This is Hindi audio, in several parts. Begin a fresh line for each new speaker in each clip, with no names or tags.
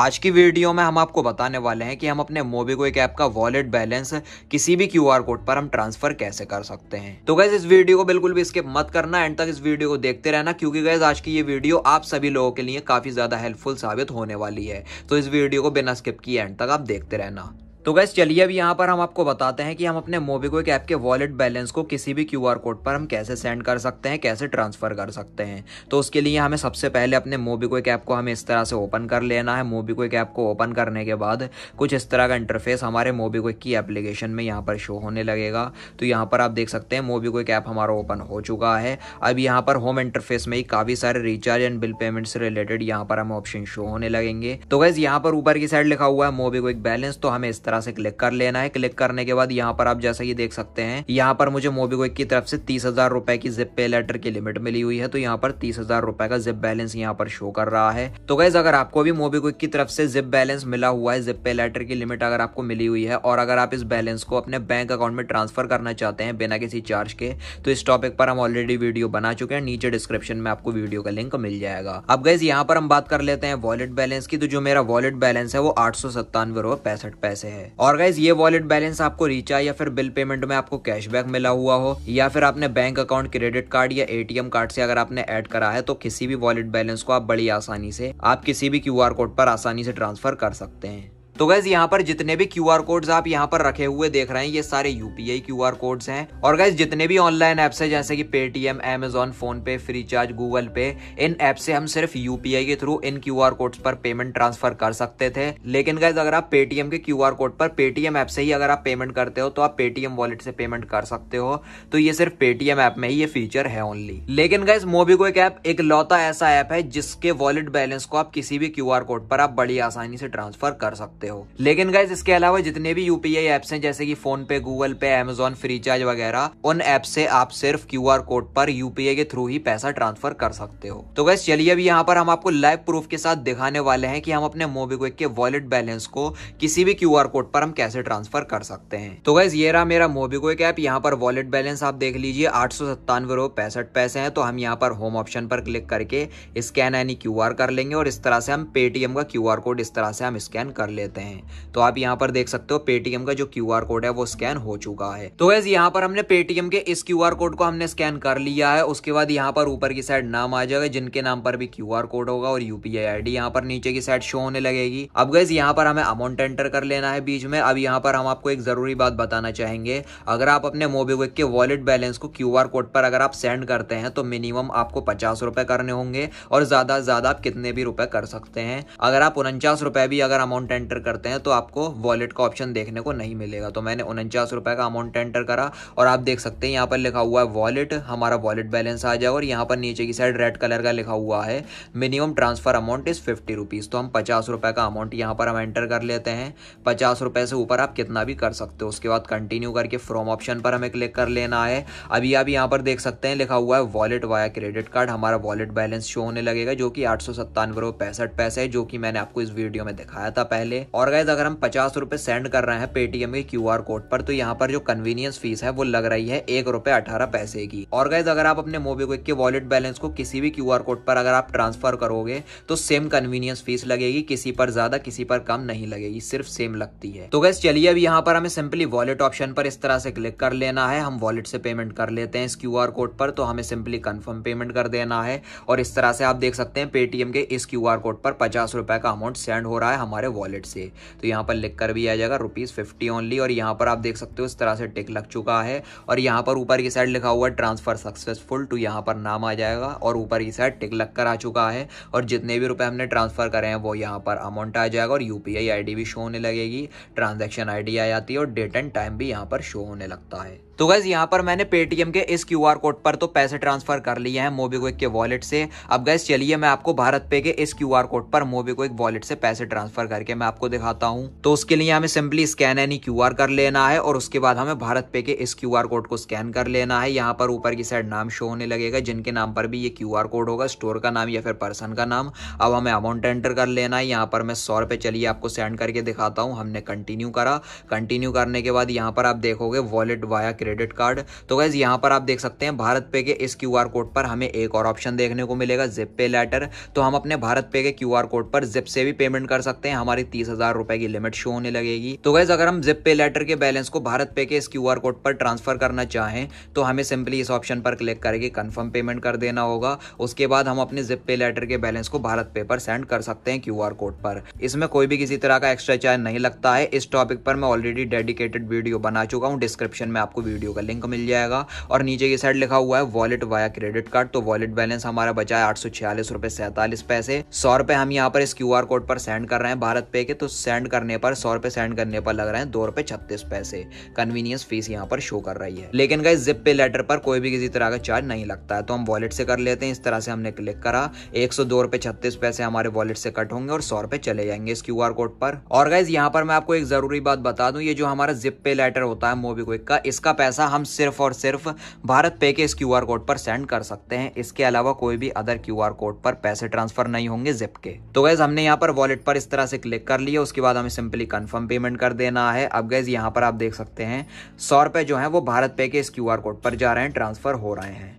आज की वीडियो में हम आपको बताने वाले हैं कि हम अपने मोबीक्विक ऐप का वॉलेट बैलेंस किसी भी क्यू कोड पर हम ट्रांसफर कैसे कर सकते हैं तो गैस इस वीडियो को बिल्कुल भी स्किप मत करना एंड तक इस वीडियो को देखते रहना क्योंकि गैस आज की ये वीडियो आप सभी लोगों के लिए काफी ज्यादा हेल्पफुल साबित होने वाली है तो इस वीडियो को बिना स्किप किए एंड तक आप देखते रहना तो गैस चलिए अभी यहाँ पर हम आपको बताते हैं कि हम अपने मोबीक्विक ऐप के वॉलेट बैलेंस को किसी भी क्यूआर कोड पर हम कैसे सेंड कर सकते हैं कैसे ट्रांसफर कर सकते हैं तो उसके लिए हमें सबसे पहले अपने मोबीक्विक ऐप को हमें इस तरह से ओपन कर लेना है मोबीक्विक ऐप को ओपन करने के बाद कुछ इस तरह का इंटरफेस हमारे मोबीक्विक की एप्लीकेशन में यहाँ पर शो होने लगेगा तो यहाँ पर आप देख सकते हैं मोबीक्विक ऐप हमारा ओपन हो चुका है अब यहाँ पर होम इंटरफेस में ही काफ़ी सारे रिचार्ज एंड बिल पेमेंट से रिलेटेड यहाँ पर हम ऑप्शन शो होने लगेंगे तो गैस यहाँ पर ऊपर की साइड लिखा हुआ है मोबीक्विक बैलेंस तो हमें इस तरह तरह से क्लिक कर लेना है क्लिक करने के बाद यहाँ पर आप जैसा ये देख सकते हैं यहाँ पर मुझे मोबीक्विक की तरफ से तीस हजार रुपए की जिप पे लेटर की लिमिट मिली हुई है तो यहाँ पर तीस हजार रुपए का जिप बैलेंस यहाँ पर शो कर रहा है तो गैस अगर आपको भी मोबीक्विक की तरफ से जिप बैलेंस मिला हुआ है जिप पे लेटर की लिमिट अगर आपको मिली हुई है और अगर आप इस बैलेंस को अपने बैंक अकाउंट में ट्रांसफर करना चाहते हैं बिना किसी चार्ज के तो इस टॉपिक पर हम ऑलरेडी वीडियो बना चुके हैं नीचे डिस्क्रिप्शन में आपको वीडियो का लिंक मिल जाएगा अब गैस यहाँ पर हम बात कर लेते हैं वॉलेट बैलेंस की तो जो मेरा वॉलेट बैलेंस है वो आठ सौ सत्तानवे रुपए पैंसठ पैसे है है और गाइज ये वॉलेट बैलेंस आपको रिचार्ज या फिर बिल पेमेंट में आपको कैशबैक मिला हुआ हो या फिर आपने बैंक अकाउंट क्रेडिट कार्ड या एटीएम कार्ड से अगर आपने ऐड करा है तो किसी भी वॉलेट बैलेंस को आप बड़ी आसानी से आप किसी भी क्यू कोड पर आसानी से ट्रांसफर कर सकते हैं तो गैस यहाँ पर जितने भी क्यू आर कोड्स आप यहाँ पर रखे हुए देख रहे हैं ये सारे यूपीआई क्यू आर कोड्स हैं और गैस जितने भी ऑनलाइन एप्स है जैसे कि Paytm Amazon PhonePe Freecharge Google Pay इन ऐप से हम सिर्फ यूपीआई के थ्रू इन क्यू आर कोड्स पर पेमेंट ट्रांसफर कर सकते थे लेकिन गैस अगर आप पेटीएम के क्यू आर कोड पर पेटीएम ऐप से ही अगर आप पेमेंट करते हो तो आप पेटीएम वॉलेट से पेमेंट कर सकते हो तो ये सिर्फ पेटीएम ऐप में ही ये फीचर है ओनली लेकिन गैस मोबिको एक ऐप एक लौता ऐसा ऐप है जिसके वॉलेट बैलेंस को आप किसी भी क्यू कोड पर आप बड़ी आसानी से ट्रांसफर कर सकते हो हो लेकिन गाइज इसके अलावा जितने भी यूपीआई एप्स हैं जैसे कि फोन पे गूगल पे एमेजोन फ्री चार्ज वगैरह उन ऐप से आप सिर्फ क्यू कोड पर यूपीआई के थ्रू ही पैसा ट्रांसफर कर सकते हो तो गैस चलिए अभी यहाँ पर हम आपको लाइव प्रूफ के साथ दिखाने वाले हैं कि हम अपने मोबीक्विक के वॉलेट बैलेंस को किसी भी क्यू कोड पर हम कैसे ट्रांसफर कर सकते हैं तो गैस ये रहा मेरा मोबीक्विक ऐप यहाँ पर वॉलेट बैलेंस आप देख लीजिए आठ सौ सत्तानवे पैंसठ पैसे है तो हम यहाँ पर होम ऑप्शन पर क्लिक करके स्कैन यानी क्यू कर लेंगे और इस तरह से हम पेटीएम का क्यू कोड इस तरह से हम स्कैन कर लेते देते हैं तो आप यहाँ पर देख सकते हो पेटीएम का जो क्यू कोड है वो स्कैन हो चुका है तो वैसे यहाँ पर हमने पेटीएम के इस क्यू कोड को हमने स्कैन कर लिया है उसके बाद यहाँ पर ऊपर की साइड नाम आ जाएगा जिनके नाम पर भी क्यू कोड होगा और यूपीआई आई डी यहाँ पर नीचे की साइड शो होने लगेगी अब गैस यहाँ पर हमें अमाउंट एंटर कर लेना है बीच में अब यहाँ पर हम आपको एक जरूरी बात बताना चाहेंगे अगर आप अपने मोबीक्विक के वॉलेट बैलेंस को क्यू कोड पर अगर आप सेंड करते हैं तो मिनिमम आपको पचास रुपए करने होंगे और ज्यादा ज्यादा आप कितने भी रुपए कर सकते हैं अगर आप उनचास रुपए भी अगर अमाउंट एंटर करते हैं तो आपको वॉलेट का ऑप्शन देखने को नहीं मिलेगा तो मैंने उनचास रुपए का अमाउंट एंटर करा और आप देख सकते हैं यहाँ पर लिखा हुआ है वॉलेट हमारा वॉलेट बैलेंस आ जाए और यहाँ पर नीचे की साइड रेड कलर का लिखा हुआ है minimum transfer amount is fifty rupees तो हम पचास रुपये का अमाउंट यहाँ पर हम एंटर कर लेते हैं पचास रुपये से ऊपर आप कितना भी कर सकते हो उसके बाद कंटिन्यू करके फ्रॉम ऑप्शन पर हमें क्लिक कर लेना है अभी आप यहाँ पर देख सकते हैं लिखा हुआ है वॉलेट वाया क्रेडिट कार्ड हमारा वॉलेट बैलेंस शो होने लगेगा जो कि आठ सौ पैंसठ पैसे जो कि मैंने आपको इस वीडियो में दिखाया था पहले और गाइज अगर हम पचास रुपए सेंड कर रहे हैं पेटीएम के क्यू कोड पर तो यहाँ पर जो कन्वीनियंस फीस है वो लग रही है एक रुपए अठारह पैसे की और गाइज अगर आप अपने मोबीक्विक के वॉलेट बैलेंस को किसी भी क्यू कोड पर अगर आप ट्रांसफर करोगे तो सेम कन्वीनियंस फीस लगेगी किसी पर ज्यादा किसी पर कम नहीं लगेगी सिर्फ सेम लगती है तो गैस चलिए अब यहाँ पर हमें सिंपली वॉलेट ऑप्शन पर इस तरह से क्लिक कर लेना है हम वॉलेट से पेमेंट कर लेते हैं इस क्यू कोड पर तो हमें सिंपली कन्फर्म पेमेंट कर देना है और इस तरह से आप देख सकते हैं पेटीएम के इस क्यू कोड पर पचास का अमाउंट सेंड हो रहा है हमारे वॉलेट से थे तो यहाँ पर लिख कर भी आ जाएगा रुपीज़ फिफ्टी ओनली और यहाँ पर आप देख सकते हो इस तरह से टिक लग चुका है और यहाँ पर ऊपर की साइड लिखा हुआ ट्रांसफ़र सक्सेसफुल टू यहाँ पर नाम आ जाएगा और ऊपर की साइड टिक लग कर आ चुका है और जितने भी रुपये हमने ट्रांसफ़र करे हैं वो यहाँ पर अमाउंट आ जाएगा और यू पी भी शो होने लगेगी ट्रांजेक्शन आई आ जाती है और डेट एंड टाइम भी यहाँ पर शो होने लगता है तो गैस यहाँ पर मैंने पेटीएम के इस क्यू कोड पर तो पैसे ट्रांसफर कर लिए हैं मोबीक्विक के वॉलेट से अब गैस चलिए मैं आपको भारत पे के इस क्यू कोड पर मोबीक्विक वॉलेट से पैसे ट्रांसफर करके मैं आपको दिखाता हूँ तो उसके लिए हमें सिंपली स्कैन एनी क्यू कर लेना है और उसके बाद हमें भारत पे के इस क्यू कोड को स्कैन कर लेना है यहाँ पर ऊपर की साइड नाम शो होने लगेगा जिनके नाम पर भी ये क्यू कोड होगा स्टोर का नाम या फिर पर्सन का नाम अब हमें अमाउंट एंटर कर लेना है यहाँ पर मैं सौ रुपये चलिए आपको सेंड करके दिखाता हूँ हमने कंटिन्यू करा कंटिन्यू करने के बाद यहाँ पर आप देखोगे wallet via credit credit card तो गैज़ यहाँ पर आप देख सकते हैं भारत पे के इस क्यू कोड पर हमें एक और ऑप्शन देखने को मिलेगा जिप पे लेटर तो हम अपने भारत पे के क्यू कोड पर जिप से भी पेमेंट कर सकते हैं हमारी तीस रुपए की लिमिट शो होने लगेगी तो गैज़ अगर हम जिप पे लेटर के बैलेंस को भारत पे के इस क्यू कोड पर ट्रांसफर करना चाहें तो हमें सिंपली इस ऑप्शन पर क्लिक करके कन्फर्म पेमेंट कर देना होगा उसके बाद हम अपने जिप पे लेटर के बैलेंस को भारत पे पर सेंड कर सकते हैं क्यू कोड पर इसमें कोई भी किसी तरह का एक्स्ट्रा चार्ज नहीं लगता है इस टॉपिक पर मैं ऑलरेडी डेडिकेटेड वीडियो बना चुका हूँ डिस्क्रिप्शन में आपको वीडियो का लिंक मिल जाएगा और नीचे की साइड लिखा हुआ है वॉलेट वाया क्रेडिट कार्ड तो वॉलेट बैलेंस हमारा बचा है आठ सौ छियालीस पैसे सौ रुपए हम यहाँ पर इस क्यू कोड पर सेंड कर रहे हैं भारत पे के तो सेंड करने पर सौ रुपए सेंड करने पर लग रहे हैं दो रुपए छत्तीस पैसे कन्वीनियंस फीस यहाँ पर शो कर रही है लेकिन गाइस जिप पे लेटर पर कोई भी किसी तरह का चार्ज नहीं लगता है तो हम वॉलेट से कर लेते हैं इस तरह से हमने क्लिक करा एक सौ दो रुपए छत्तीस पैसे हमारे वॉलेट से कट होंगे और सौ रुपए चले जाएंगे इस क्यू कोड पर और गाइज यहाँ पर मैं आपको एक जरूरी बात बता दू ये जो हमारा जिप पे लेटर होता है मोबीक्विक का इसका पैसा हम सिर्फ और सिर्फ भारत पे के इस क्यू कोड पर सेंड कर सकते हैं इसके अलावा कोई भी अदर क्यू कोड पर पैसे ट्रांसफर नहीं होंगे जिप के तो गैस हमने यहाँ पर वॉलेट पर इस तरह से क्लिक कर लिया उसके बाद हमें सिंपली कन्फर्म पेमेंट कर देना है अब गैस यहाँ पर आप देख सकते हैं सौ रुपए जो है वो भारत पे के इस क्यू कोड पर जा रहे हैं ट्रांसफर हो रहे हैं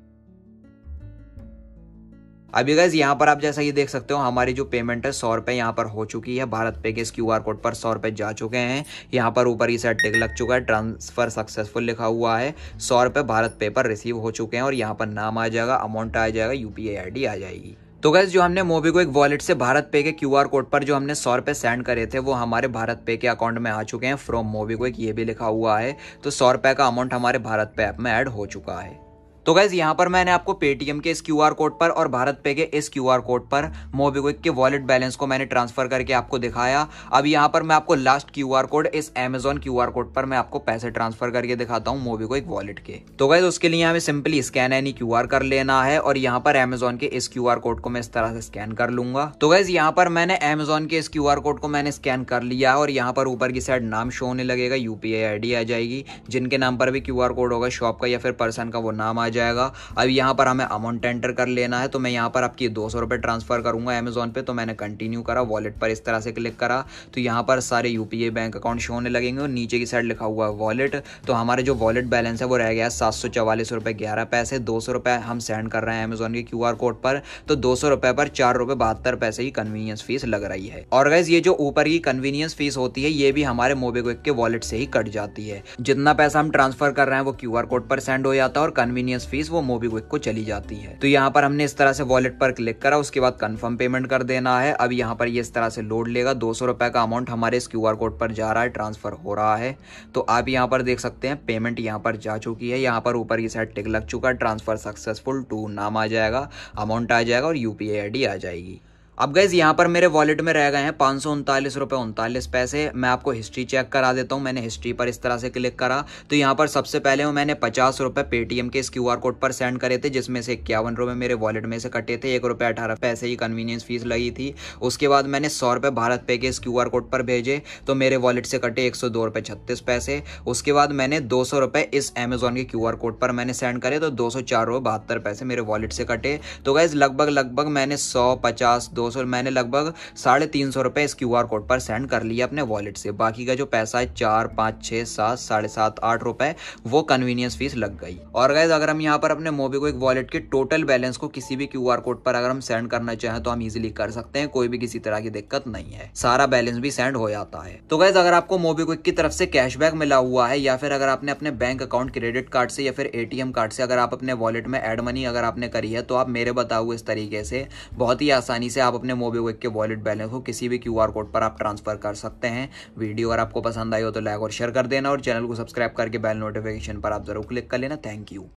अभी गैस यहाँ पर आप जैसा ये देख सकते हो हमारी जो पेमेंट है सौ रुपये यहाँ पर हो चुकी है भारत पे के इस क्यू कोड पर सौ रुपये जा चुके हैं यहाँ पर ऊपर ही सेट टिक लग चुका है ट्रांसफर सक्सेसफुल लिखा हुआ है सौ रुपये भारत पे पर रिसीव हो चुके हैं और यहाँ पर नाम आ जाएगा अमाउंट आ जाएगा यू पी आ जाएगी तो गैस जो हमने मोबी को एक वॉलेट से भारत पे के क्यू आर कोड पर जो हमने सौ रुपये सेंड करे थे वो हमारे भारत पे के अकाउंट में आ चुके हैं फ्रॉम मोबी को एक ये भी लिखा हुआ है तो सौ रुपये का अमाउंट हमारे भारत पे ऐप में ऐड हो चुका है तो गैस यहाँ पर मैंने आपको पेटीएम के इस क्यू कोड पर और भारत पे के इस क्यू कोड पर मोबीक्विक के वॉलेट बैलेंस को मैंने ट्रांसफर करके आपको दिखाया अब यहाँ पर मैं आपको लास्ट क्यू कोड इस एमेजॉन क्यू कोड पर मैं आपको पैसे ट्रांसफर करके दिखाता हूँ मोबीक्विक वॉलेट के तो गैज़ उसके लिए हमें सिंपली स्कैन एनी क्यू कर लेना है और यहाँ पर एमेजोन के इस क्यू कोड को मैं इस तरह से स्कैन कर लूंगा तो गैस यहाँ पर मैंने एमेजोन के इस क्यू कोड को मैंने स्कैन कर लिया और यहाँ पर ऊपर की साइड नाम शो होने लगेगा यूपीआई आई आ जाएगी जिनके नाम पर भी क्यू कोड होगा शॉप का या फिर पर्सन का वो नाम आ जाएगा अब यहाँ पर हमें अमाउंट एंटर कर लेना है तो मैं यहाँ पर आपकी दो सौ ट्रांसफ़र करूँगा अमेज़ोन पे तो मैंने कंटिन्यू करा वॉलेट पर इस तरह से क्लिक करा तो यहाँ पर सारे यू बैंक अकाउंट शो होने लगेंगे और नीचे की साइड लिखा हुआ है वॉलेट तो हमारे जो वॉलेट बैलेंस है वो रह गया सात सौ चवालीस रुपये ग्यारह पैसे दो सौ रुपये हम सेंड कर रहे हैं अमेज़ोन के क्यू कोड पर तो दो सौ रुपये पर चार रुपये बहत्तर पैसे की कन्वीनियंस फीस लग रही है और गैस ये जो ऊपर की कन्वीनियंस फीस होती है ये भी हमारे मोबीक्विक के वॉलेट से ही कट जाती है जितना पैसा हम ट्रांसफर कर रहे हैं वो क्यू कोड पर सेंड हो जाता है और कन्वीनियंस बैलेंस फीस वो मोबीक्विक को चली जाती है तो यहाँ पर हमने इस तरह से वॉलेट पर क्लिक करा उसके बाद कन्फर्म पेमेंट कर देना है अब यहाँ पर ये इस तरह से लोड लेगा दो सौ रुपए का अमाउंट हमारे इस क्यू कोड पर जा रहा है ट्रांसफर हो रहा है तो आप यहाँ पर देख सकते हैं पेमेंट यहाँ पर जा चुकी है यहाँ पर ऊपर की साइड टिक लग चुका है ट्रांसफर सक्सेसफुल टू नाम आ जाएगा अमाउंट आ जाएगा और यूपीआई डी आ जाएगी अब गैज़ यहाँ पर मेरे वॉलेट में रह गए हैं पाँच सौ उनतालीस रुपये उनतालीस पैसे मैं आपको हिस्ट्री चेक करा देता हूँ मैंने हिस्ट्री पर इस तरह से क्लिक करा तो यहाँ पर सबसे पहले मैंने पचास रुपये पेटीएम के इस क्यू आर कोड पर सेंड करे थे जिसमें से इक्यावन रुपये मेरे वॉलेट में से कटे थे एक रुपये अठारह पैसे की कन्वीनियंस फीस लगी थी उसके बाद मैंने सौ रुपये भारत पे के इस क्यू आर कोड पर भेजे तो मेरे वॉलेट से कटे एक सौ दो रुपये छत्तीस पैसे उसके बाद मैंने दो सौ रुपये इस अमेजोन के क्यू आर कोड पर मैंने सेंड करे तो दो सौ चार रुपये बहत्तर पैसे मेरे वॉलेट से कटे तो गैज़ लगभग लगभग मैंने सौ पचास दो दो सौ मैंने लगभग साढ़े तीन सौ रुपये इस क्यू कोड पर सेंड कर लिया अपने वॉलेट से बाकी का जो पैसा है चार पाँच छः सात साढ़े सात आठ रुपये वो कन्वीनियंस फीस लग गई और गैज अगर हम यहाँ पर अपने मोबी को एक वॉलेट के टोटल बैलेंस को किसी भी क्यू कोड पर अगर हम सेंड करना चाहें तो हम इजिली कर सकते हैं कोई भी किसी तरह की दिक्कत नहीं है सारा बैलेंस भी सेंड हो जाता है तो गैज अगर आपको मोबी क्विक की तरफ से कैशबैक मिला हुआ है या फिर अगर आपने अपने बैंक अकाउंट क्रेडिट कार्ड से या फिर एटीएम कार्ड से अगर आप अपने वॉलेट में एड मनी अगर आपने करी है तो आप मेरे बताओ इस तरीके से बहुत ही आसानी से आप आप अपने मोबीक्विक के वॉलेट बैलेंस को किसी भी क्यू कोड पर आप ट्रांसफर कर सकते हैं वीडियो अगर आपको पसंद आई हो तो लाइक और शेयर कर देना और चैनल को सब्सक्राइब करके बेल नोटिफिकेशन पर आप जरूर क्लिक कर लेना थैंक यू